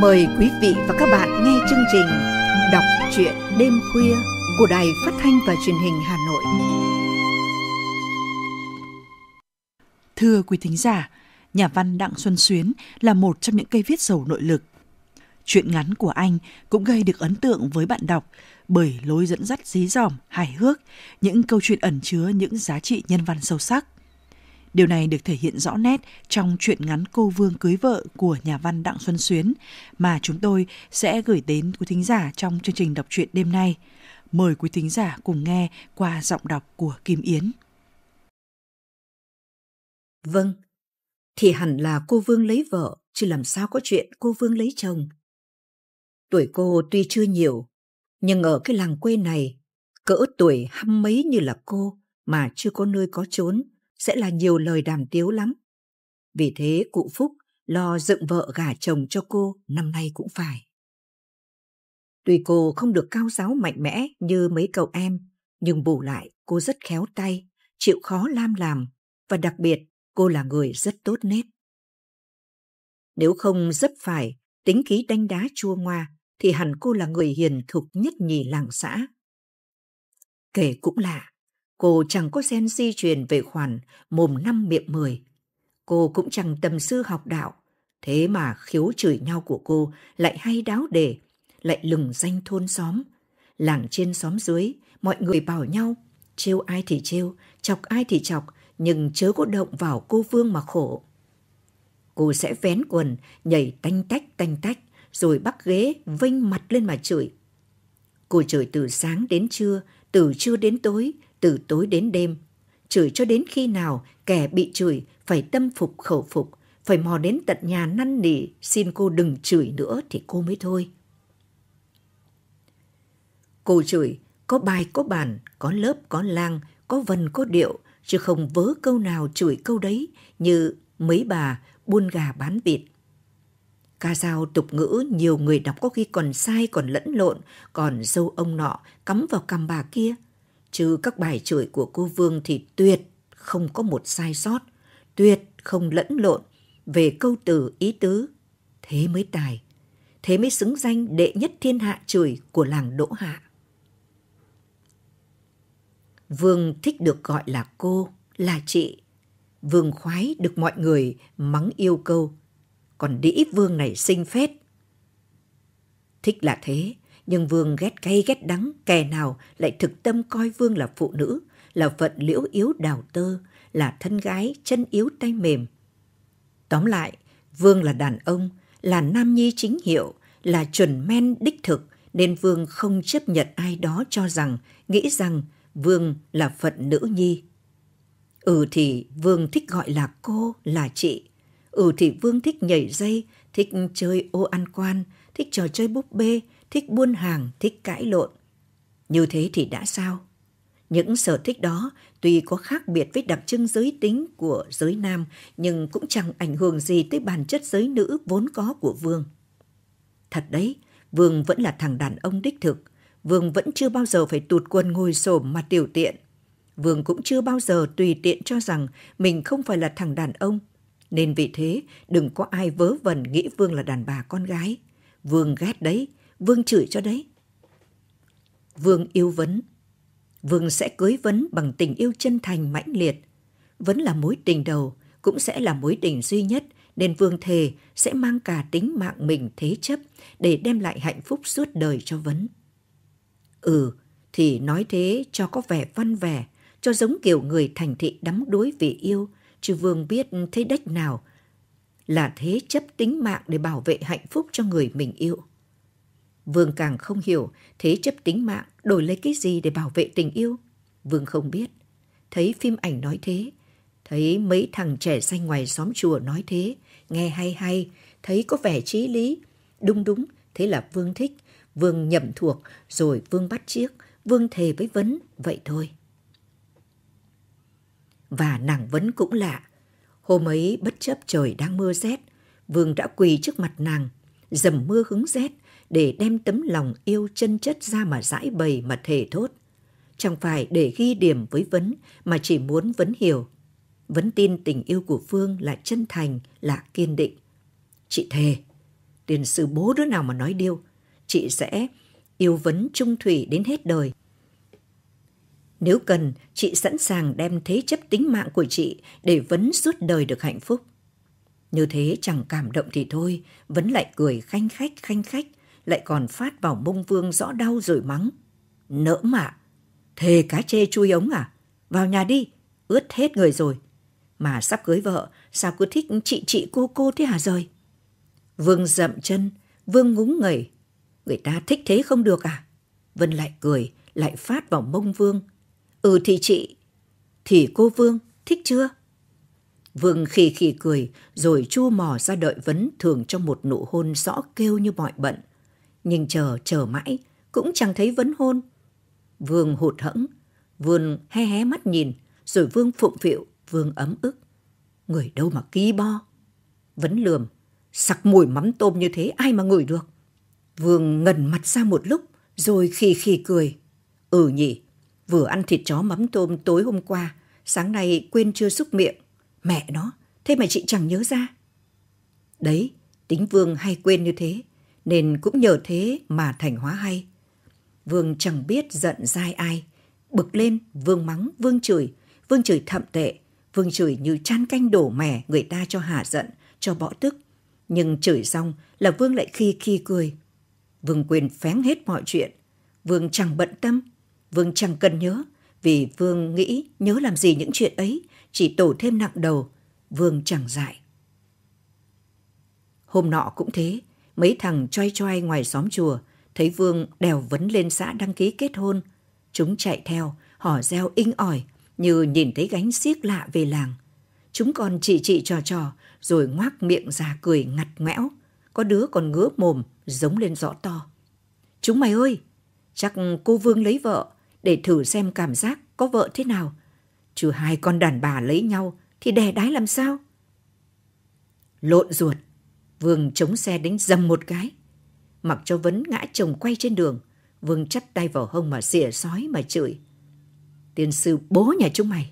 Mời quý vị và các bạn nghe chương trình Đọc truyện đêm khuya của Đài Phát thanh và Truyền hình Hà Nội. Thưa quý thính giả, nhà văn Đặng Xuân Xuyến là một trong những cây viết giàu nội lực. Chuyện ngắn của anh cũng gây được ấn tượng với bạn đọc bởi lối dẫn dắt dí dỏm, hài hước, những câu chuyện ẩn chứa những giá trị nhân văn sâu sắc – Điều này được thể hiện rõ nét trong chuyện ngắn Cô Vương cưới vợ của nhà văn Đặng Xuân Xuyến mà chúng tôi sẽ gửi đến quý thính giả trong chương trình đọc truyện đêm nay. Mời quý thính giả cùng nghe qua giọng đọc của Kim Yến. Vâng, thì hẳn là cô Vương lấy vợ, chứ làm sao có chuyện cô Vương lấy chồng. Tuổi cô tuy chưa nhiều, nhưng ở cái làng quê này, cỡ tuổi hăm mấy như là cô mà chưa có nơi có trốn sẽ là nhiều lời đàm tiếu lắm. Vì thế cụ Phúc lo dựng vợ gả chồng cho cô năm nay cũng phải. Tuy cô không được cao giáo mạnh mẽ như mấy cậu em, nhưng bù lại cô rất khéo tay, chịu khó lam làm và đặc biệt cô là người rất tốt nết. Nếu không dấp phải tính khí đánh đá chua ngoa thì hẳn cô là người hiền thục nhất nhì làng xã. Kể cũng lạ, Cô chẳng có sen di truyền về khoản mồm năm miệng mười. Cô cũng chẳng tầm sư học đạo. Thế mà khiếu chửi nhau của cô lại hay đáo để, lại lừng danh thôn xóm. Làng trên xóm dưới, mọi người bảo nhau, trêu ai thì trêu, chọc ai thì chọc, nhưng chớ có động vào cô Vương mà khổ. Cô sẽ vén quần, nhảy tanh tách tanh tách, rồi bắt ghế vênh mặt lên mà chửi. Cô chửi từ sáng đến trưa, từ trưa đến tối, từ tối đến đêm, chửi cho đến khi nào kẻ bị chửi phải tâm phục khẩu phục, phải mò đến tận nhà năn nỉ xin cô đừng chửi nữa thì cô mới thôi. Cô chửi, có bài có bản, có lớp có lang, có vần có điệu, chứ không vớ câu nào chửi câu đấy như mấy bà buôn gà bán vịt. Ca dao tục ngữ nhiều người đọc có khi còn sai còn lẫn lộn, còn dâu ông nọ cắm vào cằm bà kia – Chứ các bài chửi của cô Vương thì tuyệt không có một sai sót, tuyệt không lẫn lộn về câu từ ý tứ. Thế mới tài, thế mới xứng danh đệ nhất thiên hạ chửi của làng Đỗ Hạ. Vương thích được gọi là cô, là chị. Vương khoái được mọi người mắng yêu câu. Còn đĩ Vương này xinh phết. Thích là thế, nhưng vương ghét cay ghét đắng kẻ nào lại thực tâm coi vương là phụ nữ, là phận liễu yếu đào tơ, là thân gái chân yếu tay mềm. Tóm lại, vương là đàn ông, là nam nhi chính hiệu, là chuẩn men đích thực, nên vương không chấp nhận ai đó cho rằng, nghĩ rằng vương là phận nữ nhi. Ừ thì vương thích gọi là cô, là chị. Ừ thì vương thích nhảy dây, thích chơi ô ăn quan, thích trò chơi búp bê, thích buôn hàng, thích cãi lộn. Như thế thì đã sao? Những sở thích đó tuy có khác biệt với đặc trưng giới tính của giới nam nhưng cũng chẳng ảnh hưởng gì tới bản chất giới nữ vốn có của Vương. Thật đấy, Vương vẫn là thằng đàn ông đích thực. Vương vẫn chưa bao giờ phải tụt quần ngồi xổm mà tiểu tiện. Vương cũng chưa bao giờ tùy tiện cho rằng mình không phải là thằng đàn ông. Nên vì thế, đừng có ai vớ vẩn nghĩ Vương là đàn bà con gái. Vương ghét đấy, Vương chửi cho đấy. Vương yêu Vấn Vương sẽ cưới Vấn bằng tình yêu chân thành mãnh liệt. Vấn là mối tình đầu, cũng sẽ là mối tình duy nhất, nên Vương thề sẽ mang cả tính mạng mình thế chấp để đem lại hạnh phúc suốt đời cho Vấn. Ừ, thì nói thế cho có vẻ văn vẻ, cho giống kiểu người thành thị đắm đuối vì yêu, chứ Vương biết thế đách nào là thế chấp tính mạng để bảo vệ hạnh phúc cho người mình yêu. Vương càng không hiểu thế chấp tính mạng đổi lấy cái gì để bảo vệ tình yêu. Vương không biết. Thấy phim ảnh nói thế. Thấy mấy thằng trẻ xanh ngoài xóm chùa nói thế. Nghe hay hay. Thấy có vẻ trí lý. Đúng đúng. Thế là Vương thích. Vương nhậm thuộc. Rồi Vương bắt chiếc. Vương thề với Vấn. Vậy thôi. Và nàng Vấn cũng lạ. Hôm ấy bất chấp trời đang mưa rét. Vương đã quỳ trước mặt nàng. Dầm mưa hứng rét để đem tấm lòng yêu chân chất ra mà giải bày mà thể thốt. Chẳng phải để ghi điểm với Vấn mà chỉ muốn Vấn hiểu. Vấn tin tình yêu của Phương là chân thành, là kiên định. Chị thề, tiền sư bố đứa nào mà nói điêu, chị sẽ yêu Vấn trung thủy đến hết đời. Nếu cần, chị sẵn sàng đem thế chấp tính mạng của chị để Vấn suốt đời được hạnh phúc. Như thế chẳng cảm động thì thôi, Vấn lại cười khanh khách khanh khách, lại còn phát vào mông vương rõ đau rồi mắng. Nỡ mà, thề cá chê chui ống à? Vào nhà đi, ướt hết người rồi. Mà sắp cưới vợ, sao cứ thích chị chị cô cô thế hả rồi Vương dậm chân, Vương ngúng ngẩy. Người ta thích thế không được à? Vân lại cười, lại phát vào mông Vương. Ừ thì chị, thì cô Vương, thích chưa? Vương khì khì cười, rồi chu mò ra đợi vấn thường trong một nụ hôn rõ kêu như mọi bận nhưng chờ chờ mãi cũng chẳng thấy vấn hôn. Vương hụt hẫng, Vương hé hé mắt nhìn, rồi Vương phụng phịu, Vương ấm ức. Người đâu mà ký bo. Vấn lườm, sặc mùi mắm tôm như thế ai mà ngửi được. Vương ngẩn mặt ra một lúc, rồi khì khì cười. Ừ nhỉ, vừa ăn thịt chó mắm tôm tối hôm qua, sáng nay quên chưa xúc miệng. Mẹ nó, thế mà chị chẳng nhớ ra. Đấy, tính Vương hay quên như thế, nên cũng nhờ thế mà thành hóa hay. Vương chẳng biết giận dai ai. Bực lên, Vương mắng, Vương chửi, Vương chửi thậm tệ, Vương chửi như chan canh đổ mẻ người ta cho hạ giận, cho bỏ tức. Nhưng chửi xong là Vương lại khi khi cười. Vương quyền phén hết mọi chuyện. Vương chẳng bận tâm, Vương chẳng cần nhớ, vì Vương nghĩ nhớ làm gì những chuyện ấy, chỉ tổ thêm nặng đầu. Vương chẳng dại. Hôm nọ cũng thế, mấy thằng choi choi ngoài xóm chùa, thấy Vương đèo vấn lên xã đăng ký kết hôn. Chúng chạy theo, hò reo inh ỏi, như nhìn thấy gánh xiếc lạ về làng. Chúng còn chỉ chị trò trò, rồi ngoác miệng ra cười ngặt ngẽo. Có đứa còn ngứa mồm, giống lên rõ to. Chúng mày ơi, chắc cô Vương lấy vợ, để thử xem cảm giác có vợ thế nào. Chứ hai con đàn bà lấy nhau thì đẻ đái làm sao? Lộn ruột, Vương chống xe đánh dầm một cái. Mặc cho Vấn ngã chồng quay trên đường, Vương chắp tay vào hông mà xỉa sói mà chửi. Tiên sư bố nhà chúng mày,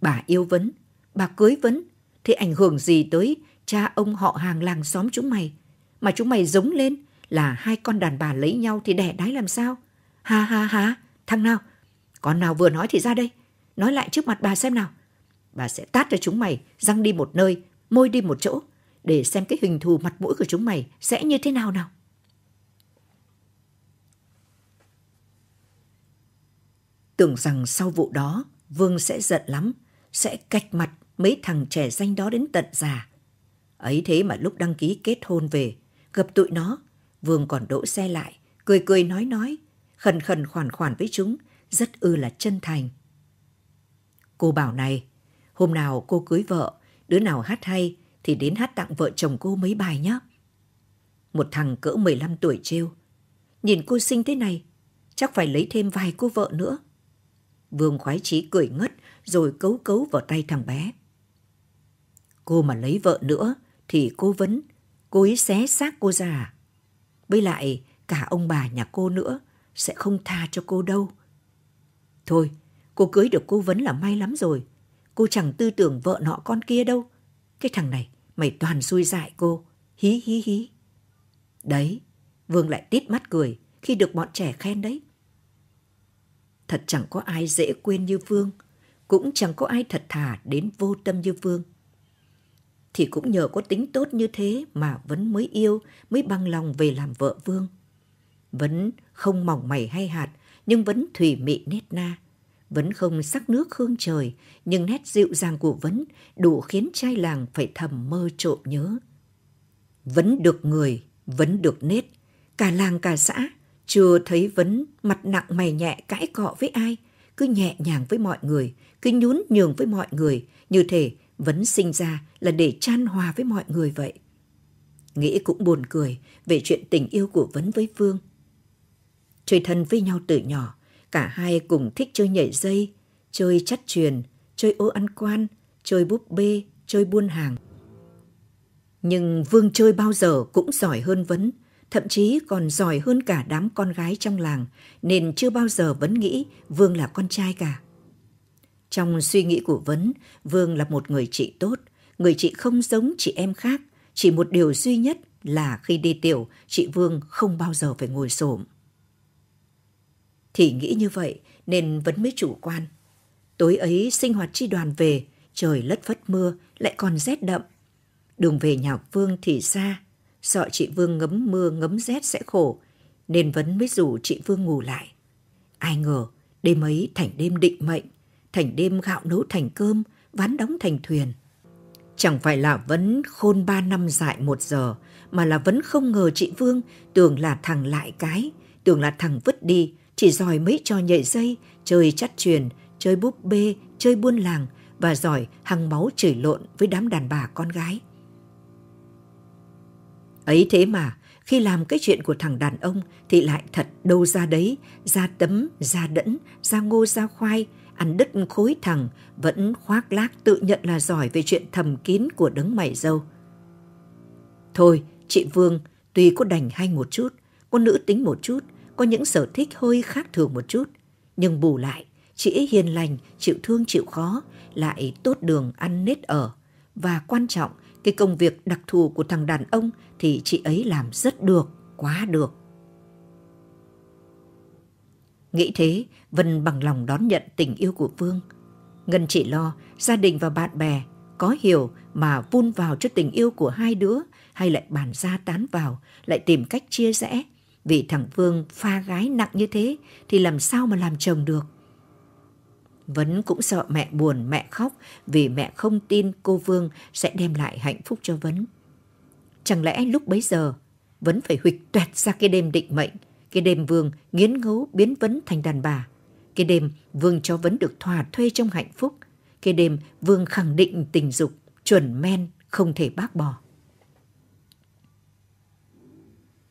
bà yêu Vấn, bà cưới Vấn, thì ảnh hưởng gì tới cha ông họ hàng làng xóm chúng mày? Mà chúng mày giống lên là hai con đàn bà lấy nhau thì đẻ đái làm sao? Ha ha ha, thằng nào? Con nào vừa nói thì ra đây, nói lại trước mặt bà xem nào. Bà sẽ tát cho chúng mày, răng đi một nơi, môi đi một chỗ, để xem cái hình thù mặt mũi của chúng mày sẽ như thế nào nào. Tưởng rằng sau vụ đó, Vương sẽ giận lắm, sẽ cạch mặt mấy thằng trẻ danh đó đến tận già. Ấy thế mà lúc đăng ký kết hôn về, gặp tụi nó, Vương còn đỗ xe lại, cười cười nói nói, khẩn khẩn khoản khoản với chúng, rất ư là chân thành. Cô bảo này, hôm nào cô cưới vợ, đứa nào hát hay, thì đến hát tặng vợ chồng cô mấy bài nhé. Một thằng cỡ 15 tuổi trêu. Nhìn cô xinh thế này, chắc phải lấy thêm vài cô vợ nữa. Vương khoái chí cười ngất rồi cấu cấu vào tay thằng bé. Cô mà lấy vợ nữa thì cô vấn, cô ấy xé xác cô ra à? Với lại cả ông bà nhà cô nữa sẽ không tha cho cô đâu. Thôi, cô cưới được cô vấn là may lắm rồi. Cô chẳng tư tưởng vợ nọ con kia đâu. Cái thằng này, Mày toàn xui dại cô. Hí hí hí. Đấy, Vương lại tít mắt cười khi được bọn trẻ khen đấy. Thật chẳng có ai dễ quên như Vương, cũng chẳng có ai thật thà đến vô tâm như Vương. Thì cũng nhờ có tính tốt như thế mà Vấn mới yêu, mới băng lòng về làm vợ Vương. Vấn không mỏng mày hay hạt, nhưng Vấn thủy mị nết na vẫn không sắc nước hương trời, nhưng nét dịu dàng của Vấn đủ khiến trai làng phải thầm mơ trộm nhớ. Vấn được người, Vấn được nết, cả làng cả xã, chưa thấy Vấn mặt nặng mày nhẹ cãi cọ với ai, cứ nhẹ nhàng với mọi người, cứ nhún nhường với mọi người, như thể Vấn sinh ra là để chan hòa với mọi người vậy. Nghĩ cũng buồn cười về chuyện tình yêu của Vấn với phương Chơi thân với nhau từ nhỏ, Cả hai cùng thích chơi nhảy dây, chơi chắt truyền, chơi ô ăn quan, chơi búp bê, chơi buôn hàng. Nhưng Vương chơi bao giờ cũng giỏi hơn Vấn, thậm chí còn giỏi hơn cả đám con gái trong làng, nên chưa bao giờ Vấn nghĩ Vương là con trai cả. Trong suy nghĩ của Vấn, Vương là một người chị tốt, người chị không giống chị em khác, chỉ một điều duy nhất là khi đi tiểu, chị Vương không bao giờ phải ngồi xổm. Thì nghĩ như vậy nên vẫn mới chủ quan. Tối ấy sinh hoạt tri đoàn về, trời lất phất mưa, lại còn rét đậm. Đường về nhà Vương thì xa, sợ chị Vương ngấm mưa ngấm rét sẽ khổ, nên vẫn mới rủ chị Vương ngủ lại. Ai ngờ, đêm ấy thành đêm định mệnh, thành đêm gạo nấu thành cơm, ván đóng thành thuyền. Chẳng phải là vẫn khôn ba năm dại một giờ, mà là vẫn không ngờ chị Vương tưởng là thằng lại cái, tưởng là thằng vứt đi, chỉ giỏi mấy trò nhảy dây, chơi chắt truyền, chơi búp bê, chơi buôn làng và giỏi hăng máu chửi lộn với đám đàn bà con gái. Ấy thế mà, khi làm cái chuyện của thằng đàn ông thì lại thật đâu ra đấy, ra tấm, ra đẫn, ra ngô ra khoai, ăn đứt khối thằng, vẫn khoác lác tự nhận là giỏi về chuyện thầm kín của đấng mày dâu. Thôi, chị Vương, tuy có đành hay một chút, có nữ tính một chút, có những sở thích hơi khác thường một chút, nhưng bù lại, chị ấy hiền lành, chịu thương chịu khó, lại tốt đường ăn nết ở. Và quan trọng, cái công việc đặc thù của thằng đàn ông thì chị ấy làm rất được, quá được. Nghĩ thế, Vân bằng lòng đón nhận tình yêu của Vương. Ngân chỉ lo, gia đình và bạn bè có hiểu mà vun vào cho tình yêu của hai đứa hay lại bàn ra tán vào, lại tìm cách chia rẽ vì thằng Vương pha gái nặng như thế thì làm sao mà làm chồng được. Vấn cũng sợ mẹ buồn, mẹ khóc vì mẹ không tin cô Vương sẽ đem lại hạnh phúc cho Vấn. Chẳng lẽ lúc bấy giờ Vấn phải huịch toẹt ra cái đêm định mệnh, cái đêm Vương nghiến ngấu biến Vấn thành đàn bà. Cái đêm Vương cho Vấn được thỏa thuê trong hạnh phúc. Cái đêm Vương khẳng định tình dục, chuẩn men, không thể bác bỏ.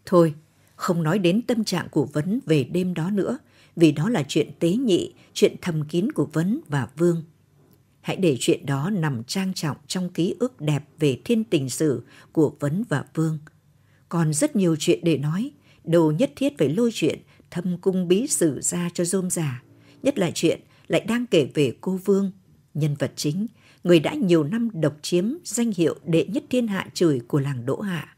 Thôi, không nói đến tâm trạng của Vấn về đêm đó nữa, vì đó là chuyện tế nhị, chuyện thầm kín của Vấn và Vương. Hãy để chuyện đó nằm trang trọng trong ký ức đẹp về thiên tình sử của Vấn và Vương. Còn rất nhiều chuyện để nói, đâu nhất thiết phải lôi chuyện thâm cung bí sử ra cho rôm già nhất là chuyện lại đang kể về cô Vương, nhân vật chính, người đã nhiều năm độc chiếm danh hiệu đệ nhất thiên hạ chửi của làng Đỗ Hạ.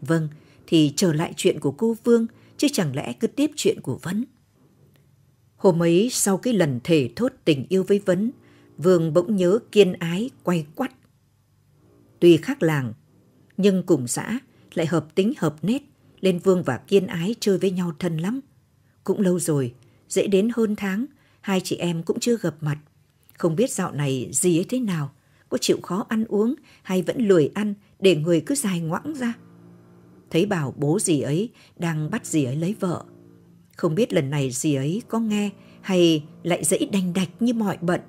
Vâng, thì trở lại chuyện của cô Vương, chứ chẳng lẽ cứ tiếp chuyện của Vấn. Hôm ấy sau cái lần thể thốt tình yêu với Vấn, Vương bỗng nhớ kiên ái quay quắt. Tuy khác làng, nhưng cùng xã lại hợp tính hợp nết, nên Vương và kiên ái chơi với nhau thân lắm. Cũng lâu rồi, dễ đến hơn tháng, hai chị em cũng chưa gặp mặt. Không biết dạo này gì ấy thế nào, có chịu khó ăn uống hay vẫn lười ăn để người cứ dài ngoãng ra thấy bảo bố dì ấy đang bắt dì ấy lấy vợ. Không biết lần này dì ấy có nghe hay lại dẫy đanh đạch như mọi bận.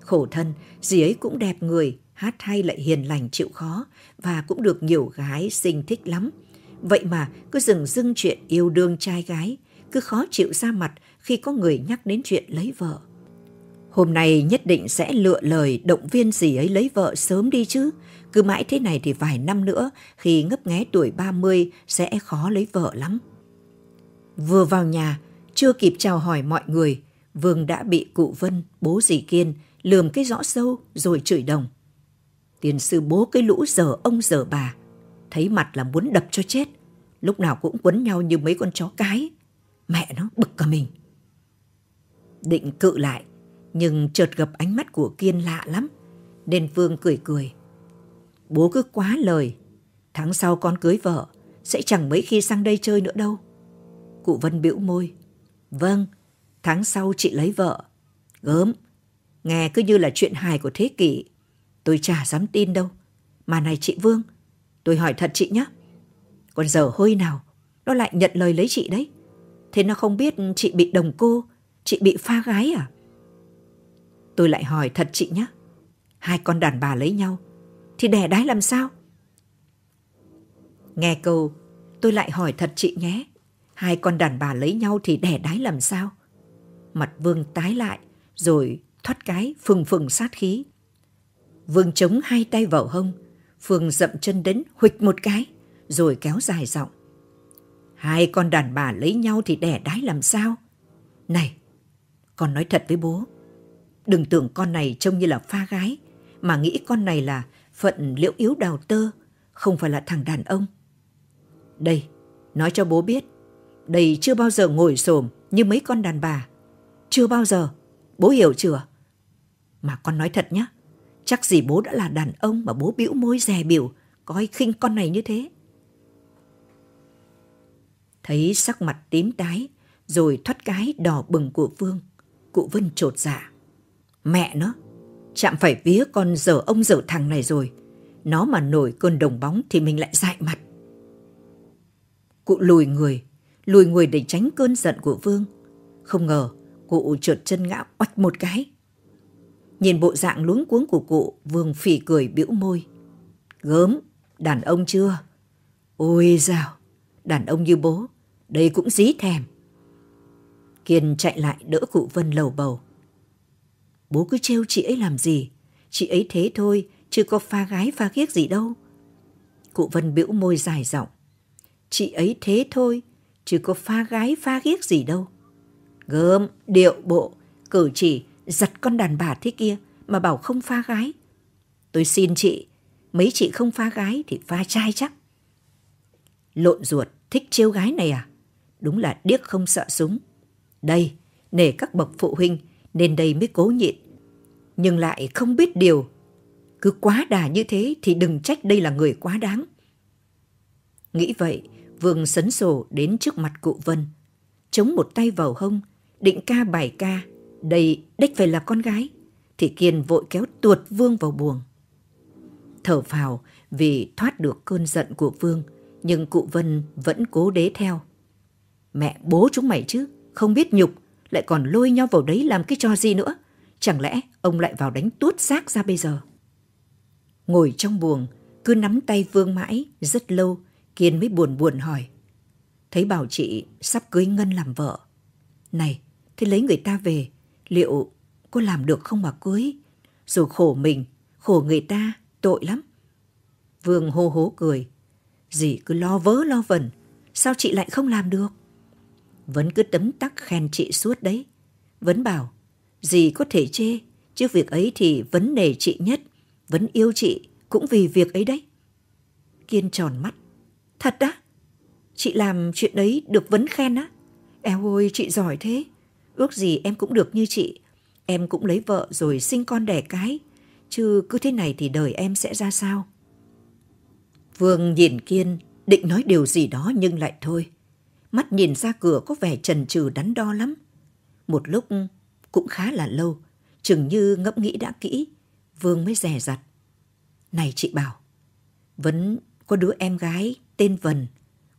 Khổ thân, dì ấy cũng đẹp người, hát hay lại hiền lành chịu khó và cũng được nhiều gái xinh thích lắm. Vậy mà cứ dừng dưng chuyện yêu đương trai gái, cứ khó chịu ra mặt khi có người nhắc đến chuyện lấy vợ. Hôm nay nhất định sẽ lựa lời động viên gì ấy lấy vợ sớm đi chứ. Cứ mãi thế này thì vài năm nữa, khi ngấp nghé tuổi 30 sẽ khó lấy vợ lắm. Vừa vào nhà, chưa kịp chào hỏi mọi người, Vương đã bị cụ Vân, bố dì Kiên, lườm cái rõ sâu rồi chửi đồng. Tiền sư bố cái lũ dở ông dở bà, thấy mặt là muốn đập cho chết, lúc nào cũng quấn nhau như mấy con chó cái. Mẹ nó bực cả mình. Định cự lại, nhưng chợt gặp ánh mắt của Kiên lạ lắm, nên Vương cười cười. Bố cứ quá lời, tháng sau con cưới vợ, sẽ chẳng mấy khi sang đây chơi nữa đâu. Cụ Vân bĩu môi. Vâng, tháng sau chị lấy vợ. Gớm, nghe cứ như là chuyện hài của thế kỷ. Tôi chả dám tin đâu. Mà này chị Vương, tôi hỏi thật chị nhé. Còn giờ hơi nào, nó lại nhận lời lấy chị đấy. Thế nó không biết chị bị đồng cô, chị bị pha gái à? Tôi lại hỏi thật chị nhé. Hai con đàn bà lấy nhau, thì đẻ đái làm sao? Nghe câu, tôi lại hỏi thật chị nhé. Hai con đàn bà lấy nhau thì đẻ đái làm sao? Mặt Vương tái lại, rồi thoát cái phừng phừng sát khí. Vương chống hai tay vào hông, Phương dậm chân đến huịch một cái, rồi kéo dài giọng. Hai con đàn bà lấy nhau thì đẻ đái làm sao? Này, con nói thật với bố, Đừng tưởng con này trông như là pha gái, mà nghĩ con này là phận liễu yếu đào tơ, không phải là thằng đàn ông. Đây, nói cho bố biết, đây chưa bao giờ ngồi xổm như mấy con đàn bà. Chưa bao giờ, bố hiểu chưa? Mà con nói thật nhé, chắc gì bố đã là đàn ông mà bố bĩu môi dè biểu, coi khinh con này như thế. Thấy sắc mặt tím tái, rồi thoát cái đỏ bừng của Vương, cụ Vân trột dạ. Mẹ nó, chạm phải vía con dở ông dở thằng này rồi. Nó mà nổi cơn đồng bóng thì mình lại dại mặt. Cụ lùi người, lùi người để tránh cơn giận của Vương. Không ngờ, cụ trượt chân ngã oách một cái. Nhìn bộ dạng luống cuống của cụ, Vương phỉ cười bĩu môi. Gớm, đàn ông chưa? Ôi dào, đàn ông như bố, đây cũng dí thèm. Kiên chạy lại đỡ cụ Vân lầu bầu. Bố cứ trêu chị ấy làm gì? Chị ấy thế thôi, chứ có pha gái pha ghiếc gì đâu. Cụ Vân bĩu môi dài giọng. Chị ấy thế thôi, chứ có pha gái pha ghiếc gì đâu. Gớm, điệu bộ, cử chỉ, giật con đàn bà thế kia mà bảo không pha gái. Tôi xin chị, mấy chị không pha gái thì pha trai chắc. Lộn ruột, thích trêu gái này à? Đúng là điếc không sợ súng. Đây, nể các bậc phụ huynh nên đây mới cố nhịn. Nhưng lại không biết điều. Cứ quá đà như thế thì đừng trách đây là người quá đáng. Nghĩ vậy, Vương sấn sổ đến trước mặt cụ Vân. Chống một tay vào hông, định ca bài ca. Đây đếch phải là con gái. Thì Kiên vội kéo tuột Vương vào buồng. Thở phào vì thoát được cơn giận của Vương, nhưng cụ Vân vẫn cố đế theo. Mẹ bố chúng mày chứ, không biết nhục, lại còn lôi nhau vào đấy làm cái trò gì nữa? Chẳng lẽ ông lại vào đánh tuốt xác ra bây giờ? Ngồi trong buồng, cứ nắm tay Vương mãi rất lâu, Kiên mới buồn buồn hỏi. Thấy bảo chị sắp cưới Ngân làm vợ. Này, thế lấy người ta về, liệu cô làm được không mà cưới? Rồi khổ mình, khổ người ta, tội lắm. Vương hô hố cười. Dì cứ lo vớ lo vẩn, sao chị lại không làm được? vẫn cứ tấm tắc khen chị suốt đấy. Vấn bảo, gì có thể chê, chứ việc ấy thì vấn đề chị nhất. Vấn yêu chị cũng vì việc ấy đấy. Kiên tròn mắt. Thật á? Chị làm chuyện đấy được vấn khen á? Eo ôi, chị giỏi thế. Ước gì em cũng được như chị. Em cũng lấy vợ rồi sinh con đẻ cái. Chứ cứ thế này thì đời em sẽ ra sao? Vương nhìn Kiên định nói điều gì đó nhưng lại thôi mắt nhìn ra cửa có vẻ trần trừ đắn đo lắm. Một lúc cũng khá là lâu, chừng như ngẫm nghĩ đã kỹ, Vương mới rè rặt. Này chị bảo, vẫn có đứa em gái tên Vân,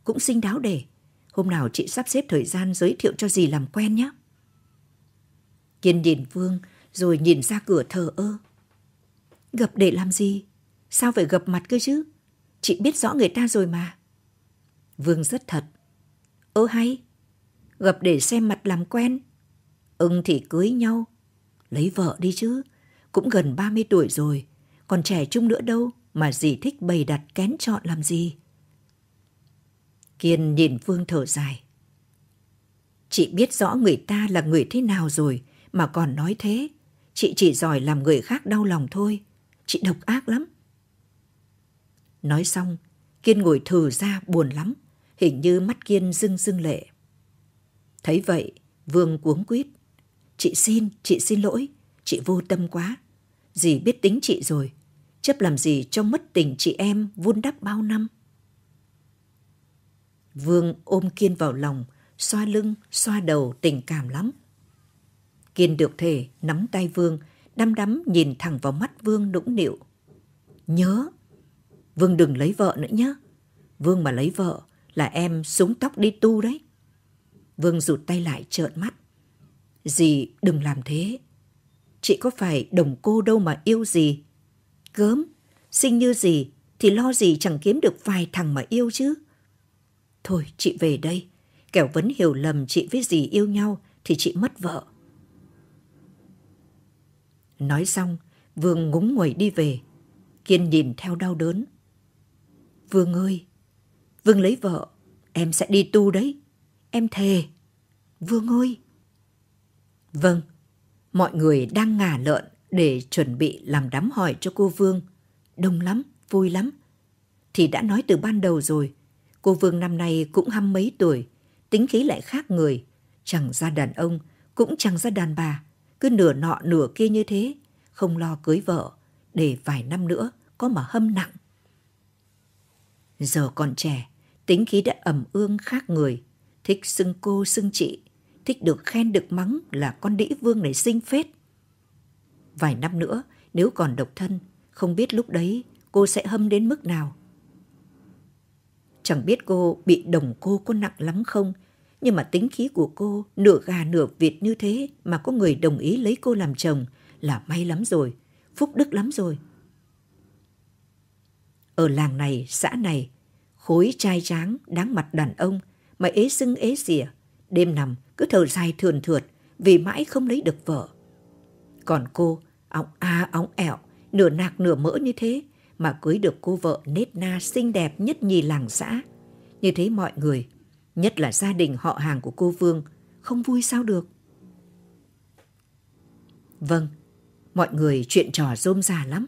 cũng xinh đáo để. Hôm nào chị sắp xếp thời gian giới thiệu cho dì làm quen nhé. Kiên nhìn Vương rồi nhìn ra cửa thờ ơ. Gặp để làm gì? Sao phải gặp mặt cơ chứ? Chị biết rõ người ta rồi mà. Vương rất thật, Ơ hay, gặp để xem mặt làm quen. Ưng thì cưới nhau, lấy vợ đi chứ, cũng gần 30 tuổi rồi, còn trẻ trung nữa đâu mà dì thích bày đặt kén chọn làm gì. Kiên nhìn Phương thở dài. Chị biết rõ người ta là người thế nào rồi mà còn nói thế. Chị chỉ giỏi làm người khác đau lòng thôi. Chị độc ác lắm. Nói xong, Kiên ngồi thừ ra buồn lắm hình như mắt kiên rưng rưng lệ. Thấy vậy, Vương cuống quýt. Chị xin, chị xin lỗi, chị vô tâm quá. Dì biết tính chị rồi, chấp làm gì cho mất tình chị em vun đắp bao năm. Vương ôm Kiên vào lòng, xoa lưng, xoa đầu tình cảm lắm. Kiên được thể nắm tay Vương, đăm đắm nhìn thẳng vào mắt Vương nũng nịu. Nhớ, Vương đừng lấy vợ nữa nhé. Vương mà lấy vợ là em súng tóc đi tu đấy. Vương rụt tay lại trợn mắt. Dì đừng làm thế. Chị có phải đồng cô đâu mà yêu gì. Gớm, sinh như gì thì lo gì chẳng kiếm được vài thằng mà yêu chứ. Thôi chị về đây, kẻo vẫn hiểu lầm chị với dì yêu nhau thì chị mất vợ. Nói xong, Vương ngúng nguẩy đi về. Kiên nhìn theo đau đớn. Vương ơi, Vương lấy vợ, em sẽ đi tu đấy. Em thề. Vương ơi. Vâng, mọi người đang ngả lợn để chuẩn bị làm đám hỏi cho cô Vương. Đông lắm, vui lắm. Thì đã nói từ ban đầu rồi, cô Vương năm nay cũng hăm mấy tuổi, tính khí lại khác người. Chẳng ra đàn ông, cũng chẳng ra đàn bà, cứ nửa nọ nửa kia như thế, không lo cưới vợ, để vài năm nữa có mà hâm nặng. Giờ còn trẻ, Tính khí đã ẩm ương khác người, thích xưng cô xưng chị, thích được khen được mắng là con đĩ vương này sinh phết. Vài năm nữa, nếu còn độc thân, không biết lúc đấy cô sẽ hâm đến mức nào. Chẳng biết cô bị đồng cô có nặng lắm không, nhưng mà tính khí của cô nửa gà nửa vịt như thế mà có người đồng ý lấy cô làm chồng là may lắm rồi, phúc đức lắm rồi. Ở làng này, xã này, khối trai tráng đáng mặt đàn ông mà ế sưng ế dìa đêm nằm cứ thở dài thườn thượt vì mãi không lấy được vợ. Còn cô, óng a óng ẹo, nửa nạc nửa mỡ như thế mà cưới được cô vợ nết na xinh đẹp nhất nhì làng xã. Như thế mọi người, nhất là gia đình họ hàng của cô Vương, không vui sao được. Vâng, mọi người chuyện trò rôm rà lắm.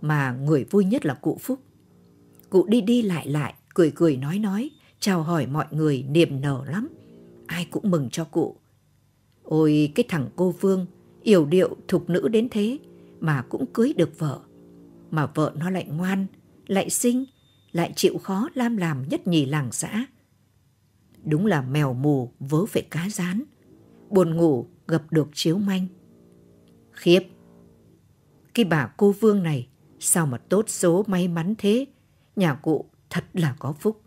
Mà người vui nhất là cụ Phúc. Cụ đi đi lại lại, cười cười nói nói, chào hỏi mọi người niềm nở lắm. Ai cũng mừng cho cụ. Ôi cái thằng cô Vương, yểu điệu thục nữ đến thế mà cũng cưới được vợ. Mà vợ nó lại ngoan, lại xinh, lại chịu khó lam làm nhất nhì làng xã. Đúng là mèo mù vớ phải cá rán. Buồn ngủ gặp được chiếu manh. Khiếp! Cái bà cô Vương này sao mà tốt số may mắn thế? nhà cụ thật là có phúc.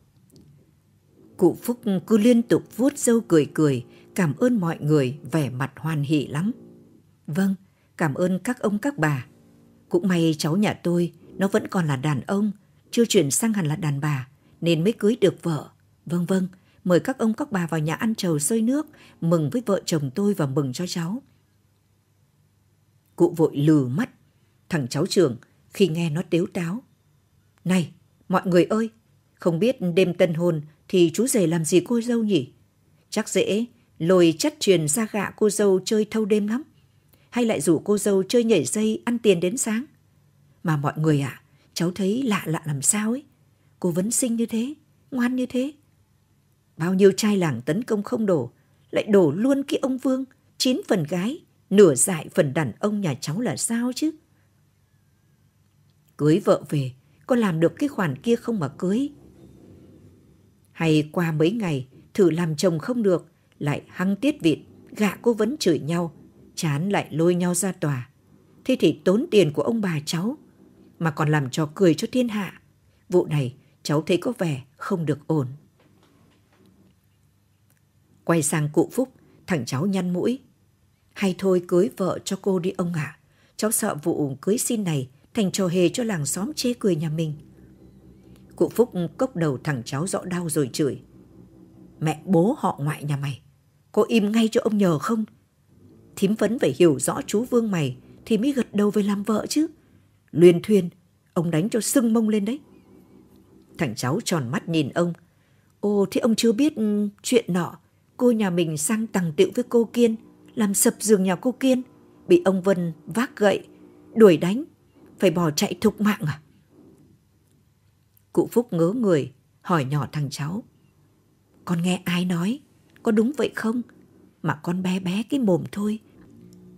Cụ Phúc cứ liên tục vuốt râu cười cười, cảm ơn mọi người vẻ mặt hoàn hỷ lắm. Vâng, cảm ơn các ông các bà. Cũng may cháu nhà tôi, nó vẫn còn là đàn ông, chưa chuyển sang hẳn là đàn bà, nên mới cưới được vợ. Vâng vâng, mời các ông các bà vào nhà ăn trầu sôi nước, mừng với vợ chồng tôi và mừng cho cháu. Cụ vội lừ mắt, thằng cháu trường khi nghe nó tếu táo. Này, Mọi người ơi, không biết đêm tân hôn thì chú rể làm gì cô dâu nhỉ? Chắc dễ, lôi chất truyền ra gạ cô dâu chơi thâu đêm lắm. Hay lại rủ cô dâu chơi nhảy dây ăn tiền đến sáng. Mà mọi người ạ, à, cháu thấy lạ lạ làm sao ấy. Cô vẫn xinh như thế, ngoan như thế. Bao nhiêu trai làng tấn công không đổ, lại đổ luôn cái ông Vương, chín phần gái, nửa dại phần đàn ông nhà cháu là sao chứ? Cưới vợ về, có làm được cái khoản kia không mà cưới. Hay qua mấy ngày, thử làm chồng không được, lại hăng tiết vịt, gạ cô vẫn chửi nhau, chán lại lôi nhau ra tòa. Thế thì tốn tiền của ông bà cháu, mà còn làm trò cười cho thiên hạ. Vụ này cháu thấy có vẻ không được ổn. Quay sang cụ Phúc, thằng cháu nhăn mũi. Hay thôi cưới vợ cho cô đi ông ạ. À. Cháu sợ vụ cưới xin này thành trò hề cho làng xóm chê cười nhà mình. Cụ Phúc cốc đầu thằng cháu rõ đau rồi chửi. Mẹ bố họ ngoại nhà mày, có im ngay cho ông nhờ không? Thím vấn phải hiểu rõ chú Vương mày thì mới gật đầu về làm vợ chứ. Luyên thuyên, ông đánh cho sưng mông lên đấy. Thằng cháu tròn mắt nhìn ông. Ồ, thế ông chưa biết ừ, chuyện nọ. Cô nhà mình sang tàng tiệu với cô Kiên, làm sập giường nhà cô Kiên. Bị ông Vân vác gậy, đuổi đánh, phải bỏ chạy thục mạng à? Cụ Phúc ngớ người, hỏi nhỏ thằng cháu. Con nghe ai nói, có đúng vậy không? Mà con bé bé cái mồm thôi.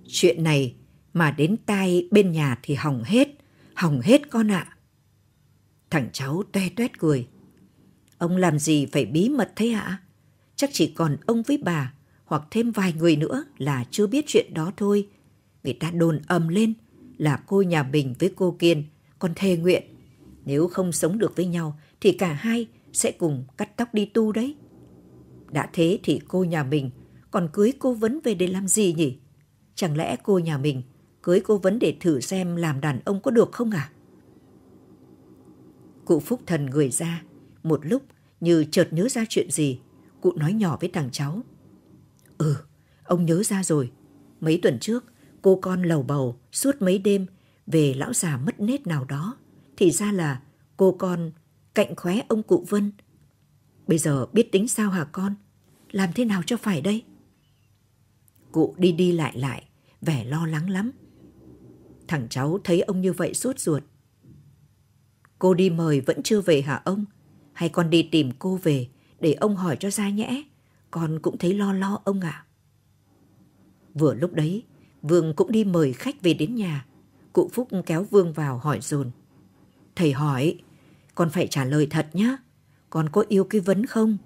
Chuyện này mà đến tai bên nhà thì hỏng hết, hỏng hết con ạ. À. Thằng cháu toe toét cười. Ông làm gì phải bí mật thế ạ? Chắc chỉ còn ông với bà hoặc thêm vài người nữa là chưa biết chuyện đó thôi. Người ta đồn ầm lên là cô nhà mình với cô Kiên, con thề nguyện. Nếu không sống được với nhau thì cả hai sẽ cùng cắt tóc đi tu đấy. Đã thế thì cô nhà mình còn cưới cô Vấn về để làm gì nhỉ? Chẳng lẽ cô nhà mình cưới cô Vấn để thử xem làm đàn ông có được không à? Cụ Phúc Thần người ra, một lúc như chợt nhớ ra chuyện gì, cụ nói nhỏ với thằng cháu. Ừ, ông nhớ ra rồi. Mấy tuần trước, Cô con lầu bầu suốt mấy đêm về lão già mất nết nào đó. Thì ra là cô con cạnh khóe ông cụ Vân. Bây giờ biết tính sao hả con? Làm thế nào cho phải đây? Cụ đi đi lại lại, vẻ lo lắng lắm. Thằng cháu thấy ông như vậy sốt ruột. Cô đi mời vẫn chưa về hả ông? Hay con đi tìm cô về để ông hỏi cho ra nhẽ? Con cũng thấy lo lo ông ạ. À? Vừa lúc đấy, Vương cũng đi mời khách về đến nhà. Cụ Phúc kéo Vương vào hỏi dồn. Thầy hỏi, con phải trả lời thật nhá. Con có yêu cái vấn không?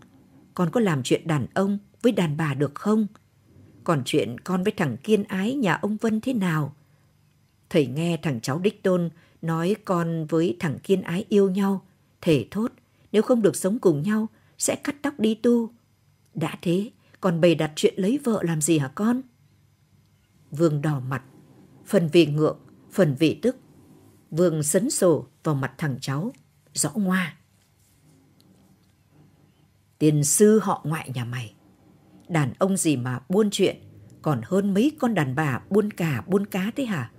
Con có làm chuyện đàn ông với đàn bà được không? Còn chuyện con với thằng Kiên Ái nhà ông Vân thế nào? Thầy nghe thằng cháu Đích Tôn nói con với thằng Kiên Ái yêu nhau. Thể thốt, nếu không được sống cùng nhau, sẽ cắt tóc đi tu. Đã thế, còn bày đặt chuyện lấy vợ làm gì hả con? Vương đỏ mặt, phần vị ngượng, phần vị tức. Vương sấn sổ vào mặt thằng cháu, rõ ngoa. Tiền sư họ ngoại nhà mày, đàn ông gì mà buôn chuyện, còn hơn mấy con đàn bà buôn cà buôn cá thế hả?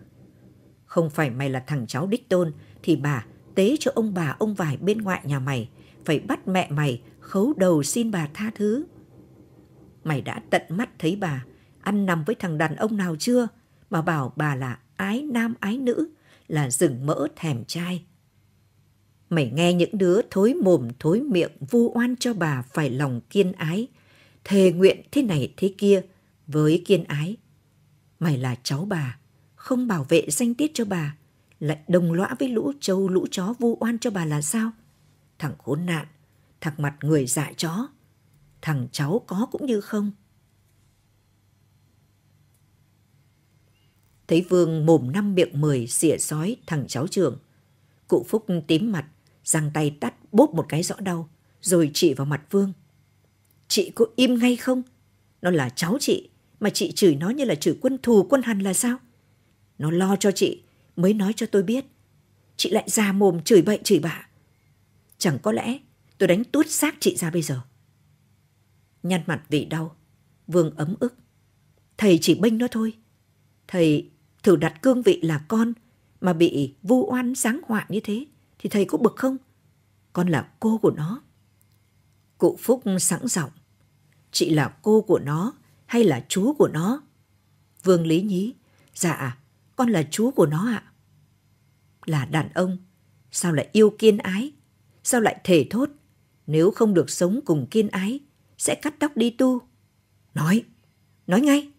Không phải mày là thằng cháu đích tôn thì bà tế cho ông bà ông vải bên ngoại nhà mày, phải bắt mẹ mày khấu đầu xin bà tha thứ. Mày đã tận mắt thấy bà ăn nằm với thằng đàn ông nào chưa mà bảo bà là ái nam ái nữ, là rừng mỡ thèm trai. Mày nghe những đứa thối mồm thối miệng vu oan cho bà phải lòng kiên ái, thề nguyện thế này thế kia với kiên ái. Mày là cháu bà, không bảo vệ danh tiết cho bà, lại đồng lõa với lũ trâu lũ chó vu oan cho bà là sao? Thằng khốn nạn, thằng mặt người dạ chó, thằng cháu có cũng như không. thấy Vương mồm năm miệng mười xỉa sói thằng cháu trường. Cụ Phúc tím mặt, giang tay tắt bốp một cái rõ đau, rồi chỉ vào mặt Vương. Chị có im ngay không? Nó là cháu chị, mà chị chửi nó như là chửi quân thù quân hằn là sao? Nó lo cho chị, mới nói cho tôi biết. Chị lại ra mồm chửi bậy chửi bạ. Chẳng có lẽ tôi đánh tuốt xác chị ra bây giờ. Nhăn mặt vì đau, Vương ấm ức. Thầy chỉ bênh nó thôi. Thầy thử đặt cương vị là con mà bị vu oan sáng họa như thế thì thầy có bực không? Con là cô của nó. Cụ Phúc sẵn giọng. Chị là cô của nó hay là chú của nó? Vương Lý Nhí. Dạ, con là chú của nó ạ. Là đàn ông, sao lại yêu kiên ái? Sao lại thể thốt? Nếu không được sống cùng kiên ái, sẽ cắt tóc đi tu. Nói, nói ngay.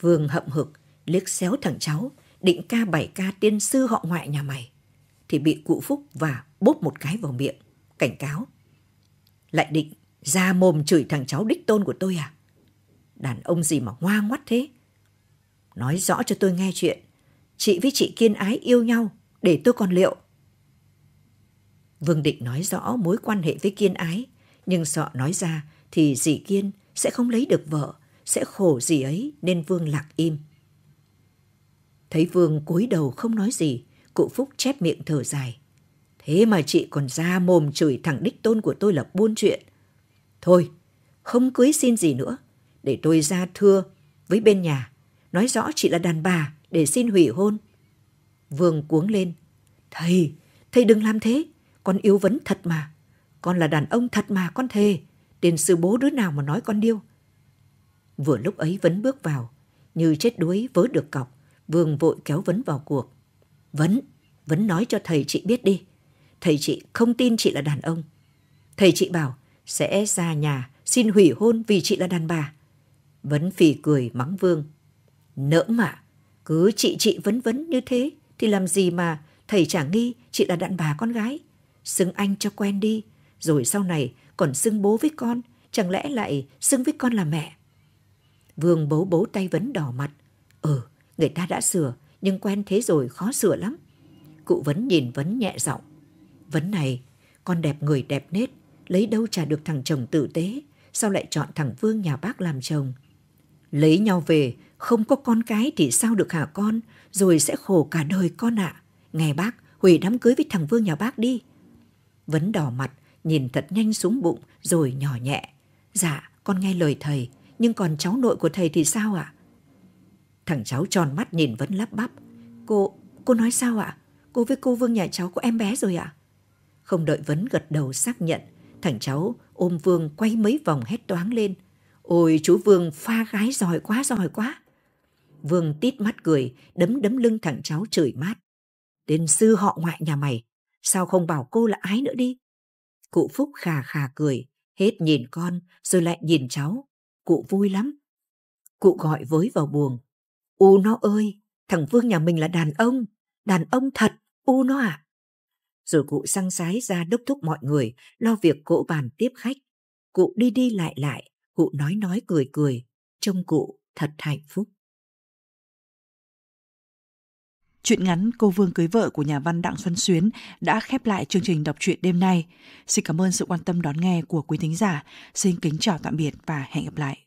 Vương hậm hực, liếc xéo thằng cháu, định ca bảy ca tiên sư họ ngoại nhà mày. Thì bị cụ Phúc và bốp một cái vào miệng, cảnh cáo. Lại định ra mồm chửi thằng cháu đích tôn của tôi à? Đàn ông gì mà ngoa ngoắt thế? Nói rõ cho tôi nghe chuyện. Chị với chị Kiên Ái yêu nhau, để tôi còn liệu. Vương Định nói rõ mối quan hệ với Kiên Ái, nhưng sợ nói ra thì dì Kiên sẽ không lấy được vợ sẽ khổ gì ấy nên vương lặng im. Thấy vương cúi đầu không nói gì, cụ Phúc chép miệng thở dài. Thế mà chị còn ra mồm chửi thẳng đích tôn của tôi là buôn chuyện. Thôi, không cưới xin gì nữa, để tôi ra thưa với bên nhà, nói rõ chị là đàn bà để xin hủy hôn. Vương cuống lên. Thầy, thầy đừng làm thế, con yêu vấn thật mà. Con là đàn ông thật mà, con thề. Tiền sư bố đứa nào mà nói con điêu. Vừa lúc ấy Vấn bước vào, như chết đuối vớ được cọc, Vương vội kéo Vấn vào cuộc. Vấn, Vấn nói cho thầy chị biết đi. Thầy chị không tin chị là đàn ông. Thầy chị bảo sẽ ra nhà xin hủy hôn vì chị là đàn bà. Vấn phì cười mắng Vương. Nỡ mà, cứ chị chị vấn vấn như thế thì làm gì mà thầy chả nghi chị là đàn bà con gái. Xưng anh cho quen đi, rồi sau này còn xưng bố với con, chẳng lẽ lại xưng với con là mẹ. Vương bấu bấu tay vấn đỏ mặt. Ừ, người ta đã sửa, nhưng quen thế rồi khó sửa lắm. Cụ vấn nhìn vấn nhẹ giọng. Vấn này, con đẹp người đẹp nết, lấy đâu trả được thằng chồng tử tế, sao lại chọn thằng Vương nhà bác làm chồng? Lấy nhau về, không có con cái thì sao được hả con, rồi sẽ khổ cả đời con ạ. À. Nghe bác, hủy đám cưới với thằng Vương nhà bác đi. Vấn đỏ mặt, nhìn thật nhanh xuống bụng rồi nhỏ nhẹ. Dạ, con nghe lời thầy, nhưng còn cháu nội của thầy thì sao ạ? Thằng cháu tròn mắt nhìn vẫn lắp bắp. Cô, cô nói sao ạ? Cô với cô Vương nhà cháu có em bé rồi ạ? Không đợi Vấn gật đầu xác nhận, thằng cháu ôm Vương quay mấy vòng hét toáng lên. Ôi chú Vương pha gái giỏi quá giỏi quá. Vương tít mắt cười, đấm đấm lưng thằng cháu chửi mát. Đến sư họ ngoại nhà mày, sao không bảo cô là ái nữa đi? Cụ Phúc khà khà cười, hết nhìn con rồi lại nhìn cháu. Cụ vui lắm. Cụ gọi với vào buồng. U nó ơi, thằng Vương nhà mình là đàn ông. Đàn ông thật, u nó à. Rồi cụ sang sái ra đốc thúc mọi người, lo việc cỗ bàn tiếp khách. Cụ đi đi lại lại, cụ nói nói cười cười. Trông cụ thật hạnh phúc. Chuyện ngắn Cô Vương cưới vợ của nhà văn Đặng Xuân Xuyến đã khép lại chương trình đọc truyện đêm nay. Xin cảm ơn sự quan tâm đón nghe của quý thính giả. Xin kính chào tạm biệt và hẹn gặp lại.